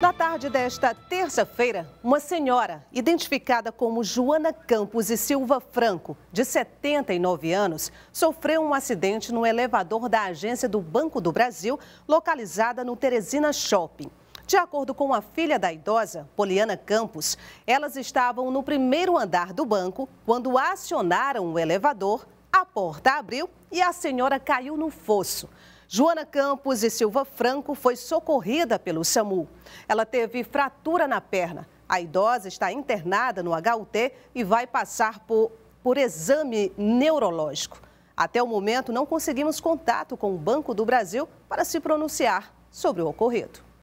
Na tarde desta terça-feira, uma senhora, identificada como Joana Campos e Silva Franco, de 79 anos, sofreu um acidente no elevador da agência do Banco do Brasil, localizada no Teresina Shopping. De acordo com a filha da idosa, Poliana Campos, elas estavam no primeiro andar do banco quando acionaram o elevador, a porta abriu e a senhora caiu no fosso. Joana Campos e Silva Franco foi socorrida pelo SAMU. Ela teve fratura na perna. A idosa está internada no HUT e vai passar por, por exame neurológico. Até o momento, não conseguimos contato com o Banco do Brasil para se pronunciar sobre o ocorrido.